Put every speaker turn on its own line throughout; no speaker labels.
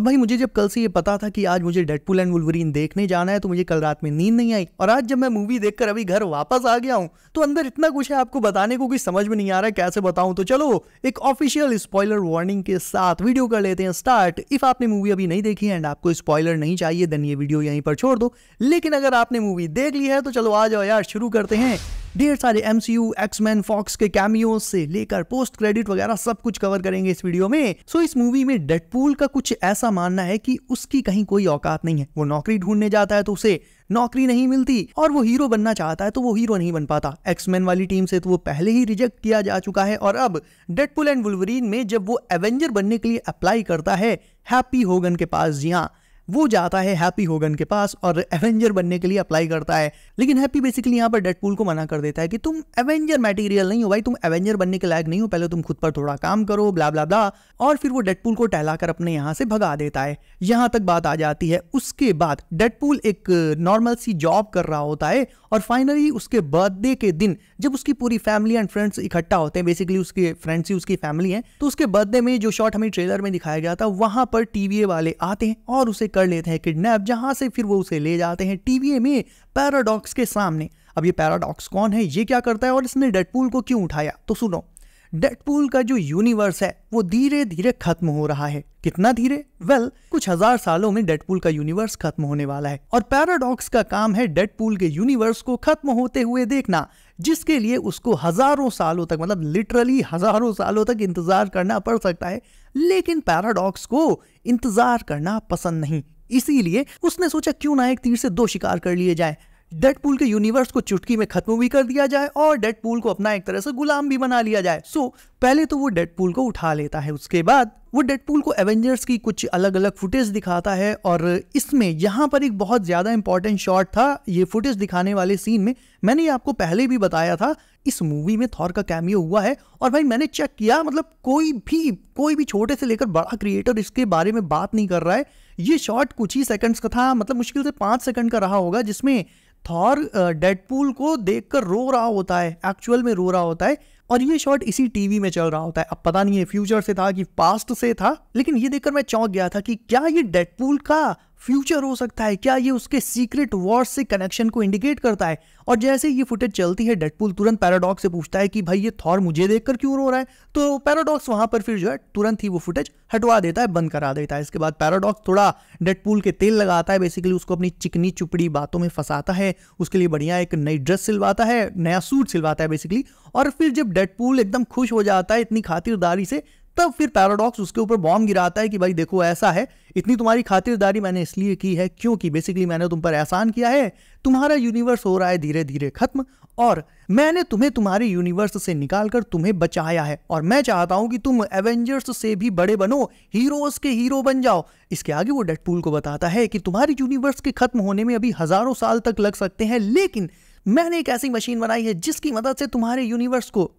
अब भाई मुझे जब कल से ये पता था कि आज मुझे डेडपुल एंड वुलवरीन देखने जाना है तो मुझे कल रात में नींद नहीं आई और आज जब मैं मूवी देखकर अभी घर वापस आ गया हूँ तो अंदर इतना कुछ है आपको बताने को कुछ समझ में नहीं आ रहा है कैसे बताऊं तो चलो एक ऑफिशियल स्पॉयलर वार्निंग के साथ वीडियो कर लेते हैं स्टार्ट इफ आपने मूवी अभी नहीं देखी एंड आपको स्पॉयलर नहीं चाहिए देन ये वीडियो यहीं पर छोड़ दो लेकिन अगर आपने मूवी देख ली है तो चलो आ जाओ यार शुरू करते हैं ढेर सारे M C U X Men Fox के कैमियो से लेकर पोस्ट क्रेडिट वगैरह सब कुछ कवर करेंगे इस वीडियो में सो इस मूवी में डेडपूल का कुछ ऐसा मानना है कि उसकी कहीं कोई औकात नहीं है वो नौकरी ढूंढने जाता है तो उसे नौकरी नहीं मिलती और वो हीरो बनना चाहता है तो वो हीरो नहीं बन पाता एक्समैन वाली टीम से तो वो पहले ही रिजेक्ट किया जा चुका है और अब डेडपुल एंड वुलवरीन में जब वो एवेंजर बनने के लिए अप्लाई करता है हैप्पी होगन के पास जी हाँ वो जाता है हैप्पी होगन के पास और एवेंजर बनने के लिए अप्लाई करता है लेकिन हैप्पी बेसिकली यहाँ पर डेडपूल को मना कर देता है कि तुम एवेंजर मटेरियल नहीं हो भाई तुम एवेंजर बनने के लायक नहीं हो पहले तुम खुद पर थोड़ा काम करो ब्ला ब्ला ब्ला और फिर वो डेडपूल को टहलाकर अपने यहाँ से भगा देता है यहाँ तक बात आ जाती है उसके बाद डेडपूल एक नॉर्मल सी जॉब कर रहा होता है और फाइनली उसके बर्थडे के दिन जब उसकी पूरी फैमिली एंड फ्रेंड्स इकट्ठा होते हैं बेसिकली उसके फ्रेंड्स ही उसकी फैमिली है तो उसके बर्थडे में जो शॉट हमें ट्रेलर में दिखाया गया था वहां पर टीवीए वाले आते हैं और उसे कर कर लेते हैं किडनैप जहां से फिर वो उसे ले जाते हैं टीवीए में पैराडॉक्स के सामने अब ये पैराडॉक्स कौन है ये क्या करता है और इसने डेडपूल को क्यों उठाया तो सुनो डेडपूल का जो यूनिवर्स है वो धीरे धीरे खत्म हो रहा है कितना धीरे वेल well, कुछ हजार सालों में डेडपूल का यूनिवर्स खत्म होने वाला है और पैराडॉक्स का काम है डेडपूल के यूनिवर्स को खत्म होते हुए देखना जिसके लिए उसको हजारों सालों तक मतलब लिटरली हजारों सालों तक इंतजार करना पड़ सकता है लेकिन पैराडॉक्स को इंतजार करना पसंद नहीं इसीलिए उसने सोचा क्यों ना एक तीर से दो शिकार कर लिए जाए डेडपूल के यूनिवर्स को चुटकी में खत्म भी कर दिया जाए और डेडपूल को अपना एक तरह से गुलाम भी बना लिया जाए सो so, पहले तो वो डेडपूल को उठा लेता है उसके बाद वो डेडपूल को एवेंजर्स की कुछ अलग अलग फुटेज दिखाता है और इसमें यहाँ पर एक बहुत ज़्यादा इंपॉर्टेंट शॉट था ये फुटेज दिखाने वाले सीन में मैंने ये आपको पहले भी बताया था इस मूवी में थॉर का कैमियो हुआ है और भाई मैंने चेक किया मतलब कोई भी कोई भी छोटे से लेकर बड़ा क्रिएटर इसके बारे में बात नहीं कर रहा है ये शॉट कुछ ही सेकंड्स का था मतलब मुश्किल से पाँच सेकंड का रहा होगा जिसमें थॉर डेडपूल को देखकर रो रहा होता है एक्चुअल में रो रहा होता है और ये शॉट इसी टीवी में चल रहा होता है अब पता नहीं है फ्यूचर से था कि पास्ट से था लेकिन ये देखकर मैं चौंक गया था कि क्या ये डेडपूल का फ्यूचर हो सकता है क्या ये उसके सीक्रेट वॉर से कनेक्शन को इंडिकेट करता है और जैसे ये फुटेज चलती है डेडपुल तुरंत पैराडॉक्स से पूछता है कि भाई ये थॉर मुझे देखकर क्यों रो रहा है तो पैराडॉक्स वहां पर फिर जो है तुरंत ही वो फुटेज हटवा देता है बंद करा देता है इसके बाद पैराडॉक्स थोड़ा डेडपुल के तेल लगाता है बेसिकली उसको अपनी चिकनी चुपड़ी बातों में फंसाता है उसके लिए बढ़िया एक नई ड्रेस सिलवाता है नया सूट सिलवाता है बेसिकली और फिर जब डेडपुल एकदम खुश हो जाता है इतनी खातिरदारी से तब फिर पैराडॉक्स उसके ऊपर बॉम्ब गिराता है कि भाई देखो ऐसा है इतनी तुम्हारी खातिरदारी मैंने इसलिए की है क्योंकि बेसिकली मैंने तुम पर एहसान किया है तुम्हारा यूनिवर्स हो रहा है धीरे धीरे खत्म और मैंने तुम्हें तुम्हारे यूनिवर्स से निकालकर तुम्हें बचाया है और मैं चाहता हूं कि तुम एवेंजर्स से भी बड़े बनो हीरोज के हीरो बन जाओ इसके आगे वो डेडपूल को बताता है कि तुम्हारे यूनिवर्स के खत्म होने में अभी हजारों साल तक लग सकते हैं लेकिन मैंने एक ऐसी मशीन बनाई है जिसकी मदद से तुम्हारे यूनिवर्स को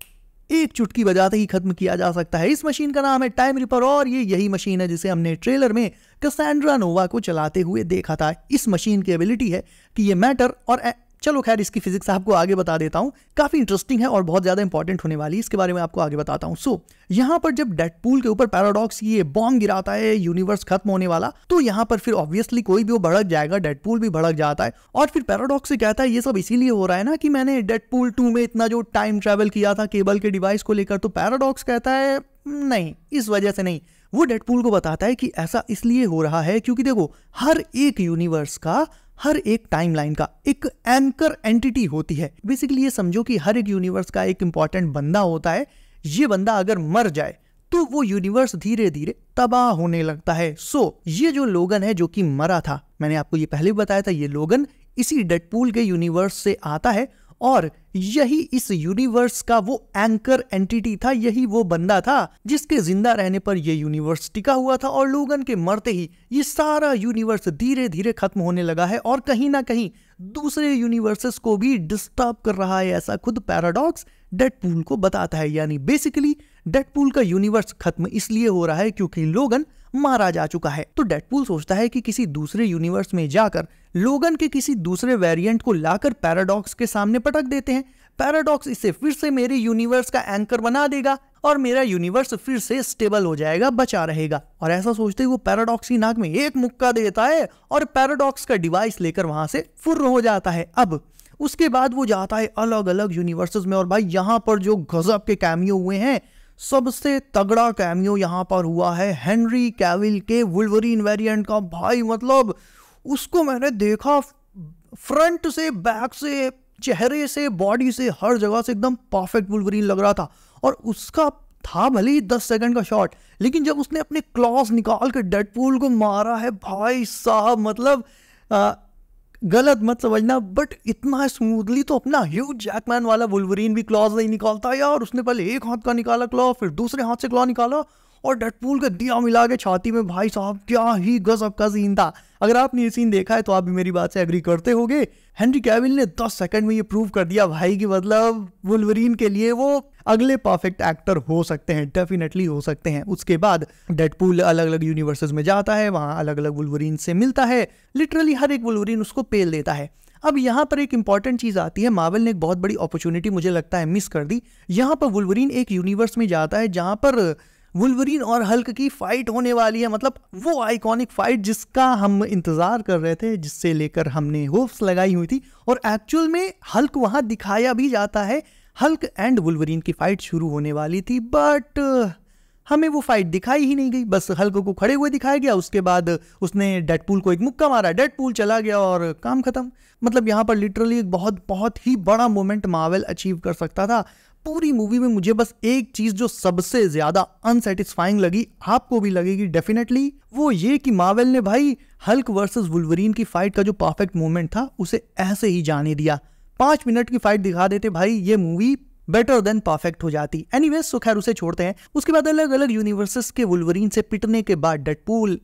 एक चुटकी बजाते ही खत्म किया जा सकता है इस मशीन का नाम है टाइम रिपर और ये यही मशीन है जिसे हमने ट्रेलर में कसैंड्रा नोवा को चलाते हुए देखा था इस मशीन की एबिलिटी है कि ये मैटर और चलो खैर इसकी फिजिक्स आपको आगे बता देता हूँ काफ़ी इंटरेस्टिंग है और बहुत ज़्यादा इंपॉर्टेंट होने वाली इसके बारे में आपको आगे बताता हूँ सो so, यहाँ पर जब डेडपूल के ऊपर पैराडॉक्स ये बॉम्ब गिराता है यूनिवर्स खत्म होने वाला तो यहाँ पर फिर ऑब्वियसली कोई भी वो भड़क जाएगा डेडपूल भी भड़क जाता है और फिर पैराडॉक्स से कहता है ये सब इसीलिए हो रहा है ना कि मैंने डेडपूल टू में इतना जो टाइम ट्रेवल किया था केबल के डिवाइस को लेकर तो पैराडॉक्स कहता है नहीं इस वजह से नहीं वो डेडपूल को बताता है कि ऐसा इसलिए हो रहा है क्योंकि देखो हर एक यूनिवर्स का हर एक टाइमलाइन का एक एंकर एंटिटी होती है बेसिकली ये समझो कि हर एक यूनिवर्स का एक इंपॉर्टेंट बंदा होता है ये बंदा अगर मर जाए तो वो यूनिवर्स धीरे धीरे तबाह होने लगता है सो so, ये जो लोगन है जो कि मरा था मैंने आपको ये पहले भी बताया था ये लोगन इसी डेडपूल के यूनिवर्स से आता है और यही इस यूनिवर्स का वो एंकर एंटिटी था यही वो बंदा था जिसके जिंदा रहने पर यह यूनिवर्स टिका हुआ था और लोगन के मरते ही ये सारा यूनिवर्स धीरे धीरे खत्म होने लगा है और कहीं ना कहीं दूसरे यूनिवर्सेस को भी डिस्टर्ब कर रहा है ऐसा खुद पैराडॉक्स डेडपूल को बताता है यानी बेसिकली डेडपूल का यूनिवर्स खत्म इसलिए हो रहा है क्योंकि लोगन मारा जा चुका है तो डेडपूल सोचता है कि किसी दूसरे यूनिवर्स में जाकर लोगन के किसी दूसरे वेरिएंट को लाकर पैराडॉक्स के सामने पटक देते हैं पैराडॉक्स इसे फिर से मेरे यूनिवर्स का एंकर बना देगा और मेरा यूनिवर्स फिर से स्टेबल हो जाएगा बचा रहेगा और ऐसा सोचते वो पैराडॉक्स की नाक में एक मुक्का देता है और पैराडॉक्स का डिवाइस लेकर वहां से फुर्र हो जाता है अब उसके बाद वो जाता है अलग अलग यूनिवर्सेस में और भाई यहाँ पर जो गजब के कैमियो हुए हैं सबसे तगड़ा कैमियो यहाँ पर हुआ है हेनरी कैविल के वुलवरीन वेरिएंट का भाई मतलब उसको मैंने देखा फ्रंट से बैक से चेहरे से बॉडी से हर जगह से एकदम परफेक्ट वुल्वरीन लग रहा था और उसका था भले ही दस सेकंड का शॉट लेकिन जब उसने अपने क्लॉस निकाल के डेड को मारा है भाई साहब मतलब आ, गलत मत समझना बट इतना स्मूथली तो अपना ह्यूज जैकमैन वाला बुलवरीन भी क्लॉज नहीं निकालता यार उसने पहले एक हाथ का निकाला क्लॉ फिर दूसरे हाथ से क्लॉ निकाला और डटपूल का दिया मिला के छाती में भाई साहब क्या ही गजब का सीन था अगर आपने ये सीन देखा है तो आप भी मेरी बात से एग्री करते होगे हेनरी कैविल ने 10 सेकंड में ये प्रूव कर दिया भाई की मतलब वुलवरीन के लिए वो अगले परफेक्ट एक्टर हो सकते हैं डेफिनेटली हो सकते हैं उसके बाद डेडपूल अलग अलग यूनिवर्स में जाता है वहाँ अलग अलग वुलवरीन से मिलता है लिटरली हर एक वुलवरीन उसको पेल देता है अब यहाँ पर एक इंपॉर्टेंट चीज़ आती है मावल ने एक बहुत बड़ी अपॉर्चुनिटी मुझे लगता है मिस कर दी यहाँ पर वुलवरीन एक यूनिवर्स में जाता है जहाँ पर वुलवरीन और हल्क की फाइट होने वाली है मतलब वो आइकॉनिक फाइट जिसका हम इंतज़ार कर रहे थे जिससे लेकर हमने होप्स लगाई हुई थी और एक्चुअल में हल्क वहाँ दिखाया भी जाता है हल्क एंड वुलवरीन की फाइट शुरू होने वाली थी बट हमें वो फाइट दिखाई ही नहीं गई बस हल्क को खड़े हुए दिखाया गया उसके बाद उसने डेडपूल को एक मुक्का मारा डेडपूल चला गया और काम खत्म मतलब यहाँ पर लिटरली एक बहुत बहुत ही बड़ा मोमेंट मावल अचीव कर सकता था पूरी मूवी में मुझे बस एक चीज जो सबसे ज्यादा अनसेटिस्फाइंग लगी आपको भी लगेगी डेफिनेटली वो ये कि मावेल ने भाई हल्क वर्सेस वुलवरीन की फाइट का जो परफेक्ट मोमेंट था उसे ऐसे ही जाने दिया पांच मिनट की फाइट दिखा देते भाई ये मूवी बेटर देन परफेक्ट हो जाती एनीवेज सो तो खैर उसे छोड़ते हैं उसके बाद अलग अलग यूनिवर्सेस के वुलवरीन से पिटने के बाद डेडपूल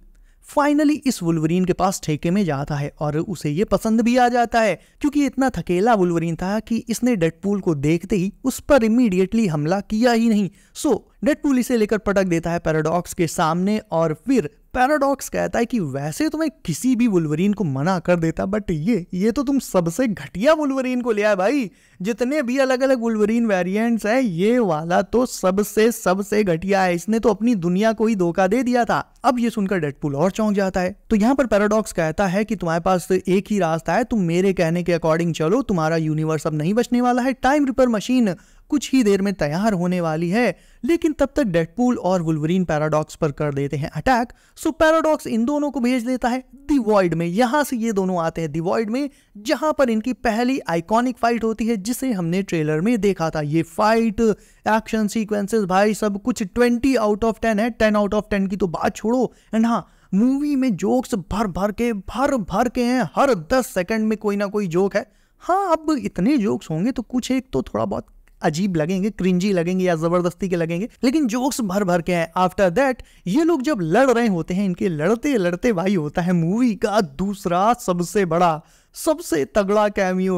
फाइनली इस वुलवरीन के पास ठेके में जाता है और उसे ये पसंद भी आ जाता है क्योंकि इतना थकेला वुलवरीन था कि इसने डेडपूल को देखते ही उस पर इमीडिएटली हमला किया ही नहीं सो डेडपूल इसे लेकर पटक देता है पैराडॉक्स के सामने और फिर पैराडॉक्स कहता है कि वैसे तो मैं किसी भी वुलवरीन को मना कर देता बट ये ये तो तुम सबसे घटिया वुलवरीन को लिया है भाई जितने भी अलग अलग वुलवरीन वेरिएंट्स हैं ये वाला तो सबसे सबसे घटिया है इसने तो अपनी दुनिया को ही धोखा दे दिया था अब ये सुनकर डेडपुल और चौंक जाता है तो यहाँ पर पैराडॉक्स कहता है कि तुम्हारे पास तो एक ही रास्ता है तुम मेरे कहने के अकॉर्डिंग चलो तुम्हारा यूनिवर्स अब नहीं बचने वाला है टाइम रिपर मशीन कुछ ही देर में तैयार होने वाली है लेकिन तब तक डेडपूल और वुलवरीन पैराडॉक्स पर कर देते हैं अटैक सो पैराडॉक्स इन दोनों को भेज देता है दिवॉइड में यहां से ये दोनों आते हैं दिवॉइड में जहां पर इनकी पहली आइकॉनिक फाइट होती है जिसे हमने ट्रेलर में देखा था ये फाइट एक्शन सीक्वेंसेस भाई सब कुछ ट्वेंटी आउट ऑफ टेन है टेन आउट ऑफ टेन की तो बात छोड़ो एंड हाँ मूवी में जोक्स भर भर के भर भर के हैं हर दस सेकंड में कोई ना कोई जोक है हाँ अब इतने जोक्स होंगे तो कुछ एक तो थोड़ा बहुत अजीब लगेंगे क्रिंजी लगेंगे या जबरदस्ती के लगेंगे लेकिन जोक्स भर भर के हैं आफ्टर दैट ये लोग जब लड़ रहे होते हैं इनके लड़ते लड़ते भाई होता है मूवी का दूसरा सबसे बड़ा सबसे तगड़ा कैमियो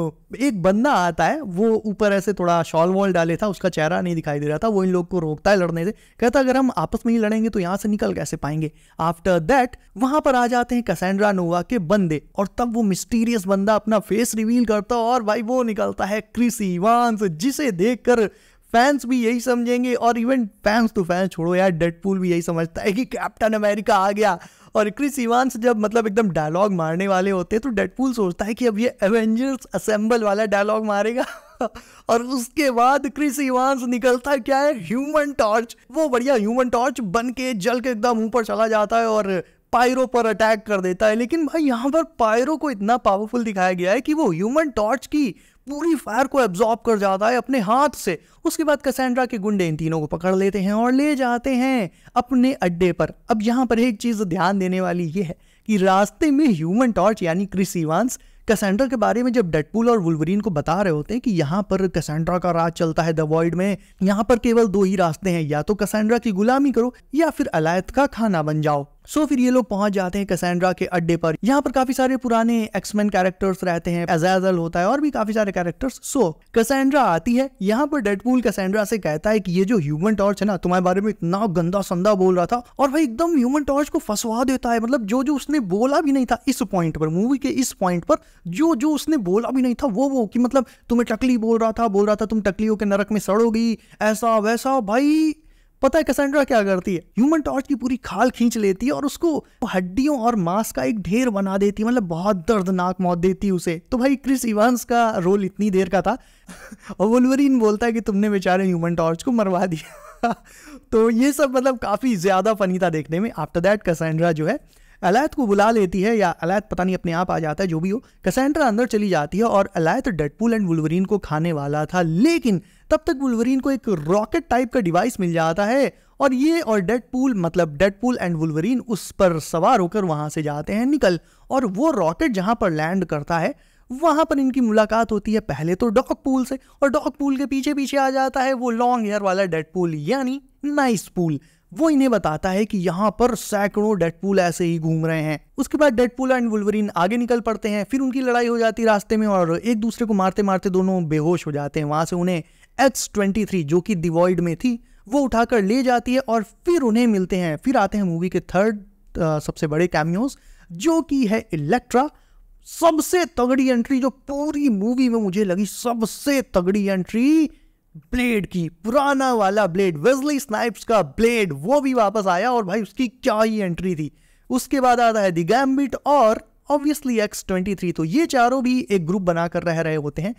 एक बंदा आता है वो ऊपर ऐसे थोड़ा शॉल वॉल डाले था उसका चेहरा नहीं दिखाई दे रहा था वो इन लोग को रोकता है लड़ने से कहता अगर हम आपस में ही लड़ेंगे तो यहाँ से निकल कैसे पाएंगे आफ्टर दैट वहां पर आ जाते हैं कसेंड्रा नोवा के बंदे और तब वो मिस्टीरियस बंदा अपना फेस रिवील करता और भाई वो निकलता है क्रिस इवान्स जिसे देखकर फैंस भी यही समझेंगे और इवन फैंस तो फैंस छोड़ो यार डेडपूल भी यही समझता है कि कैप्टन अमेरिका आ गया और क्रिस इवांस जब मतलब एकदम डायलॉग मारने वाले होते हैं तो डेडपूल सोचता है कि अब ये एवेंजर्स असेंबल वाला डायलॉग मारेगा और उसके बाद क्रिस इवांस निकलता क्या है ह्यूमन टॉर्च वो बढ़िया ह्यूमन टॉर्च बन के जल के एकदम ऊपर चला जाता है और पायरो पर अटैक कर देता है लेकिन भाई यहाँ पर पायरो को इतना पावरफुल दिखाया गया है कि वो ह्यूमन टॉर्च की पूरी फायर को एब्जॉर्ब कर जाता है अपने हाथ से उसके बाद कसेंड्रा के गुंडे इन तीनों को पकड़ लेते हैं और ले जाते हैं अपने अड्डे पर अब यहाँ पर एक चीज़ ध्यान देने वाली ये है कि रास्ते में ह्यूमन टॉर्च यानी क्रिस इवांस के बारे में जब डेडपूल और वुलवरीन को बता रहे होते हैं कि यहाँ पर कसेंड्रा का राज चलता है द वर्ल्ड में यहाँ पर केवल दो ही रास्ते हैं या तो कसेंड्रा की गुलामी करो या फिर अलायत का खाना बन जाओ सो फिर ये लोग पहुंच जाते हैं कसेंड्रा के अड्डे पर यहाँ पर काफी सारे पुराने एक्समैन कैरेक्टर्स रहते हैं एजाजल होता है और भी काफी सारे कैरेक्टर्स सो कसेंड्रा आती है यहाँ पर डेडपूल कसेंड्रा से कहता है कि ये जो ह्यूमन टॉर्च है ना तुम्हारे बारे में इतना गंदा संदा बोल रहा था और भाई एकदम ह्यूमन टॉर्च को फंसवा देता है मतलब जो जो उसने बोला भी नहीं था इस पॉइंट पर मूवी के इस पॉइंट पर जो जो उसने बोला भी नहीं था वो वो कि मतलब तुम्हें टकली बोल रहा था बोल रहा था तुम टकलियों के नरक में सड़ोगी ऐसा वैसा भाई पता है कैसेंड्रा क्या करती है ह्यूमन टॉर्च की पूरी खाल खींच लेती है और उसको हड्डियों और मांस का एक ढेर बना देती है मतलब बहुत दर्दनाक मौत देती है उसे तो भाई क्रिस इवांस का रोल इतनी देर का था और वोलवरीन बोलता है कि तुमने बेचारे ह्यूमन टॉर्च को मरवा दिया तो ये सब मतलब काफ़ी ज़्यादा फनी था देखने में आफ्टर दैट कैसेंड्रा जो है अलायत को बुला लेती है या अलायत पता नहीं अपने आप आ जाता है जो भी हो कैसेंड्रा अंदर चली जाती है और अलायत डेडपूल एंड वुलवरीन को खाने वाला था लेकिन तब तक वुलवरीन को एक रॉकेट टाइप का डिवाइस मिल जाता है और ये और पूल मतलब पूल एंड वुलवरीन उस पर सवार होकर वहां से जाते हैं निकल और वो रॉकेट जहां पर लैंड करता है वहां पर इनकी मुलाकात होती है पहले तो डॉक पूल से और डॉक पूल के पीछे पीछे आ जाता है वो लॉन्ग हेयर वाला पूल यानी नाइस पूल वो इन्हें बताता है कि यहाँ पर सैकड़ों डेडपूल ऐसे ही घूम रहे हैं उसके बाद डेडपूल एंड वुलवरीन आगे निकल पड़ते हैं फिर उनकी लड़ाई हो जाती है रास्ते में और एक दूसरे को मारते मारते दोनों बेहोश हो जाते हैं वहां से उन्हें एक्स ट्वेंटी थ्री जो कि दिवॉइड में थी वो उठाकर ले जाती है और फिर उन्हें मिलते हैं फिर आते हैं मूवी के थर्ड सबसे बड़े कैमियोज जो कि है इलेक्ट्रा सबसे तगड़ी एंट्री जो पूरी मूवी में मुझे लगी सबसे तगड़ी एंट्री ब्लेड की पुराना वाला ब्लेड वेजली स्नाइप्स का ब्लेड वो भी वापस आया और भाई उसकी क्या ही एंट्री थी उसके बाद आता है दी गैम्बिट और ऑब्वियसली एक्स ट्वेंटी थ्री तो ये चारों भी एक ग्रुप बनाकर रह रहे होते हैं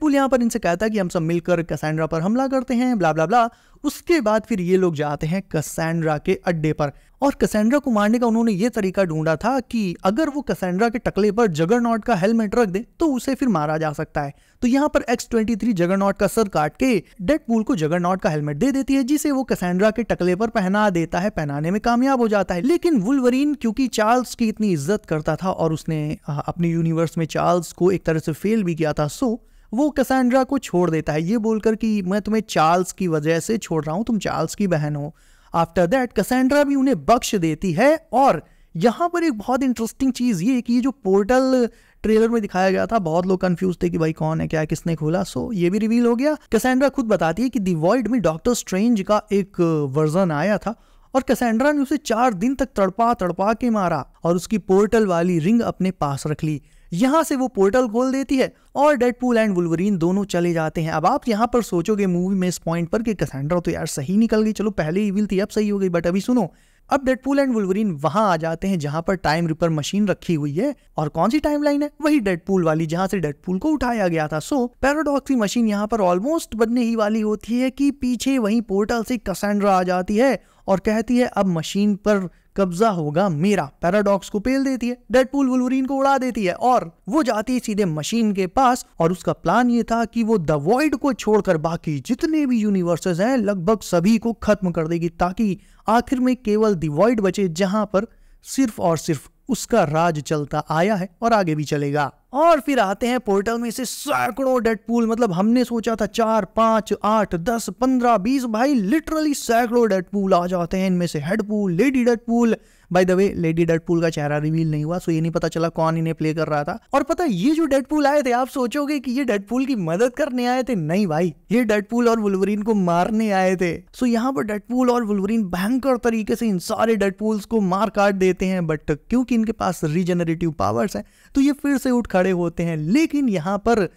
पुल यहाँ पर इनसे कहता है कि हम सब मिलकर कसेंड्रा पर हमला करते हैं ब्ला ब्ला ब्ला उसके बाद फिर ये लोग जाते हैं कसैंड्रा के अड्डे पर और कसेंड्रा को मारने का उन्होंने ये तरीका ढूंढा था कि अगर वो कसेंड्रा के टकले पर जगरनॉट का हेलमेट रख दे तो उसे फिर मारा जा सकता है तो यहाँ पर एक्स ट्वेंटी थ्री जगरनॉट का सर काट के डेड पूल को जगरनॉट का हेलमेट दे देती है जिसे वो कसेंड्रा के टकले पर पहना देता है पहनाने में कामयाब हो जाता है लेकिन वुलवरीन क्योंकि चार्ल्स की इतनी इज्जत करता था और उसने अपने यूनिवर्स में चार्ल्स को एक तरह से फेल भी किया था सो वो कसेंड्रा को छोड़ देता है ये बोलकर कि मैं तुम्हें चार्ल्स की वजह से छोड़ रहा हूँ तुम चार्ल्स की बहन हो आफ्टर दैट कसेंड्रा भी उन्हें बख्श देती है और यहाँ पर एक बहुत इंटरेस्टिंग चीज़ ये कि ये जो पोर्टल ट्रेलर में दिखाया गया था बहुत लोग कंफ्यूज थे कि भाई कौन है क्या किसने खोला सो ये भी रिवील हो गया कसेंड्रा खुद बताती है कि दी वर्ल्ड में डॉक्टर स्ट्रेंज का एक वर्जन आया था और कसेंड्रा ने उसे चार दिन तक तड़पा तड़पा के मारा और उसकी पोर्टल वाली रिंग अपने पास रख ली यहाँ से वो पोर्टल खोल देती है और डेडपूल एंड वुलवरीन दोनों चले जाते हैं अब आप यहाँ पर सोचोगे मूवी में इस पॉइंट पर कि कसेंड्रा तो यार सही निकल गई चलो पहले ही विल थी अब सही हो गई बट अभी सुनो अब डेडपूल एंड वुलवरीन वहां आ जाते हैं जहां पर टाइम रिपर मशीन रखी हुई है और कौन सी टाइमलाइन है वही डेडपूल वाली जहां से डेडपूल को उठाया गया था सो पैराडॉक्सी मशीन यहां पर ऑलमोस्ट बनने ही वाली होती है कि पीछे वही पोर्टल से कसेंड्रा आ जाती है और कहती है अब मशीन पर कब्जा होगा मेरा पैराडॉक्स को पेल देती है डेडपूल वुलवरीन को उड़ा देती है और वो जाती है सीधे मशीन के पास और उसका प्लान ये था कि वो द वॉइड को छोड़कर बाकी जितने भी यूनिवर्सेस हैं लगभग सभी को खत्म कर देगी ताकि आखिर में केवल द वॉइड बचे जहां पर सिर्फ और सिर्फ उसका राज चलता आया है और आगे भी चलेगा और फिर आते हैं पोर्टल में से सैकड़ों डेडपूल मतलब हमने सोचा था चार पांच आठ दस पंद्रह बीस भाई लिटरली सैकड़ों डेडपूल आ जाते हैं इनमें से Headpool Lady Deadpool by the way Lady Deadpool का चेहरा रिवील नहीं हुआ सो ये नहीं पता चला कौन इन्हें प्ले कर रहा था और पता ये जो डेडपूल आए थे आप सोचोगे की ये डेडपूल की मदद करने आए थे नहीं भाई ये डेडपूल और वुलवरीन को मारने आए थे सो यहाँ पर डेडपूल और वुलवरीन भयंकर तरीके से इन सारे डेडपूल्स को मार काट देते हैं बट क्योंकि इनके पास रिजेनरेटिव पावर्स है तो ये फिर से उठ खड़े होते हैं लेकिन यहाँ पर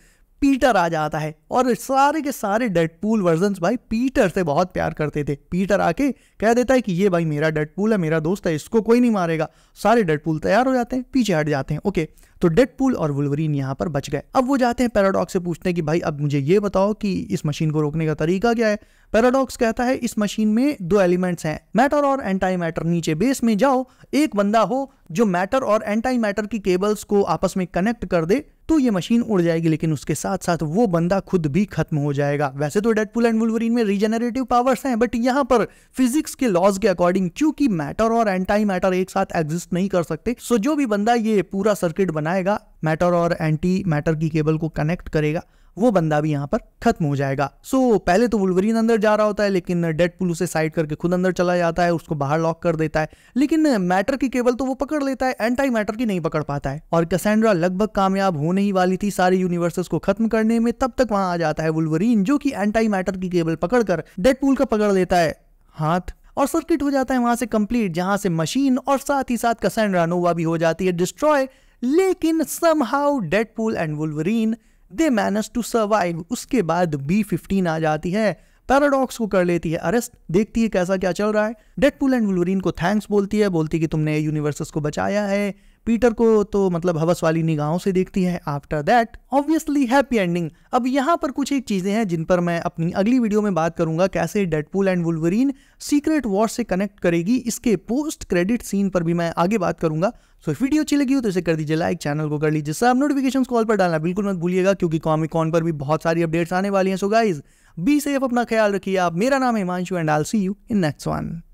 पीटर आ जाता है और सारे के सारे डेडपूल वर्जन भाई पीटर से बहुत प्यार करते थे पीटर आके कह देता है कि ये भाई मेरा डेडपूल है मेरा दोस्त है इसको कोई नहीं मारेगा सारे डेडपूल तैयार हो जाते हैं पीछे हट जाते हैं ओके तो डेडपूल और वुलवरीन यहाँ पर बच गए अब वो जाते हैं पैराडॉक्स से पूछते हैं कि भाई अब मुझे ये बताओ कि इस मशीन को रोकने का तरीका क्या है पैराडॉक्स कहता है इस मशीन में दो एलिमेंट्स हैं मैटर और एंटी मैटर नीचे बेस में जाओ एक बंदा हो जो मैटर और एंटी मैटर की केबल्स को आपस में कनेक्ट कर दे तो ये मशीन उड़ जाएगी लेकिन उसके साथ साथ वो बंदा खुद भी खत्म हो जाएगा वैसे तो डेडपुल एंड वुलवरीन में रीजेनरेटिव पावर्स हैं बट यहाँ पर फिजिक्स के लॉज के अकॉर्डिंग क्योंकि मैटर और एंटी मैटर एक साथ एग्जिस्ट नहीं कर सकते सो जो भी बंदा ये पूरा सर्किट बनाएगा मैटर और एंटी मैटर की केबल को कनेक्ट करेगा वो बंदा भी यहाँ पर खत्म हो जाएगा सो so, पहले तो वुलवरीन अंदर जा रहा होता है लेकिन डेड पुल उसे साइड करके खुद अंदर चला जाता है उसको बाहर लॉक कर देता है लेकिन मैटर की केबल तो वो पकड़ लेता है एंटी मैटर की नहीं पकड़ पाता है और कैसेंड्रा लगभग कामयाब होने ही वाली थी सारे यूनिवर्सेस को खत्म करने में तब तक वहां आ जाता है वुलवरीन जो की एंटी मैटर की केबल पकड़कर डेड पुल का पकड़ लेता है हाथ और सर्किट हो जाता है वहां से कंप्लीट जहां से मशीन और साथ ही साथ कसेंड्रा नोवा भी हो जाती है डिस्ट्रॉय लेकिन somehow Deadpool and Wolverine they manage to survive उसके बाद बी फिफ्टीन आ जाती है पैराडॉक्स को कर लेती है अरेस्ट देखती है कैसा क्या चल रहा है डेडपुल एंड वुलवरीन को थैंक्स बोलती है बोलती है कि तुमने यूनिवर्सस को बचाया है पीटर को तो मतलब हवस वाली निगाहों से देखती है after that obviously happy ending अब यहाँ पर कुछ एक चीज़ें हैं जिन पर मैं अपनी अगली वीडियो में बात करूंगा कैसे Deadpool and Wolverine secret war से कनेक्ट करेगी इसके पोस्ट क्रेडिट सीन पर भी मैं आगे बात करूंगा सो so, वीडियो अच्छी लगी हो तो इसे कर दीजिए लाइक चैनल को कर लीजिए सब नोटिफिकेशन कॉल पर डालना बिल्कुल मत भूलिएगा क्योंकि कॉमिक कॉन पर भी बहुत सारी अपडेट्स आने वाली हैं सो गाइज बी सेफ अपना ख्याल रखिए आप मेरा नाम Himanshu and I'll see you in next one